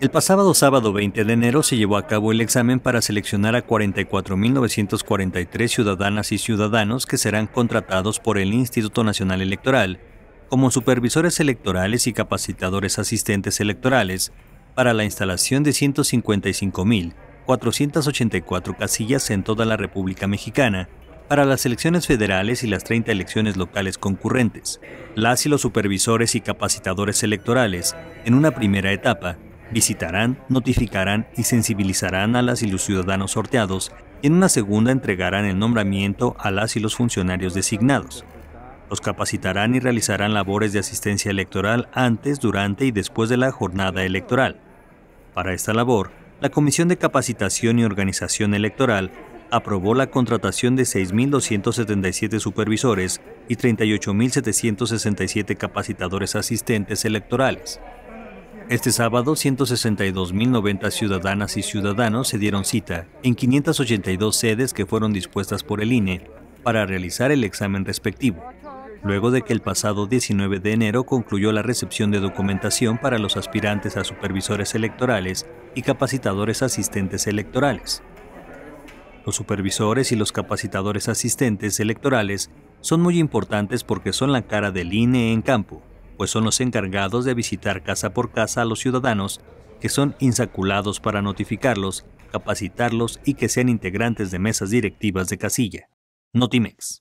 El pasado sábado 20 de enero se llevó a cabo el examen para seleccionar a 44.943 ciudadanas y ciudadanos que serán contratados por el Instituto Nacional Electoral como supervisores electorales y capacitadores asistentes electorales para la instalación de 155.484 casillas en toda la República Mexicana para las elecciones federales y las 30 elecciones locales concurrentes. Las y los supervisores y capacitadores electorales, en una primera etapa, visitarán, notificarán y sensibilizarán a las y los ciudadanos sorteados y en una segunda entregarán el nombramiento a las y los funcionarios designados. Los capacitarán y realizarán labores de asistencia electoral antes, durante y después de la jornada electoral. Para esta labor, la Comisión de Capacitación y Organización Electoral aprobó la contratación de 6.277 supervisores y 38.767 capacitadores asistentes electorales. Este sábado, 162.090 ciudadanas y ciudadanos se dieron cita en 582 sedes que fueron dispuestas por el INE para realizar el examen respectivo, luego de que el pasado 19 de enero concluyó la recepción de documentación para los aspirantes a supervisores electorales y capacitadores asistentes electorales. Los supervisores y los capacitadores asistentes electorales son muy importantes porque son la cara del INE en campo, pues son los encargados de visitar casa por casa a los ciudadanos que son insaculados para notificarlos, capacitarlos y que sean integrantes de mesas directivas de casilla. Notimex.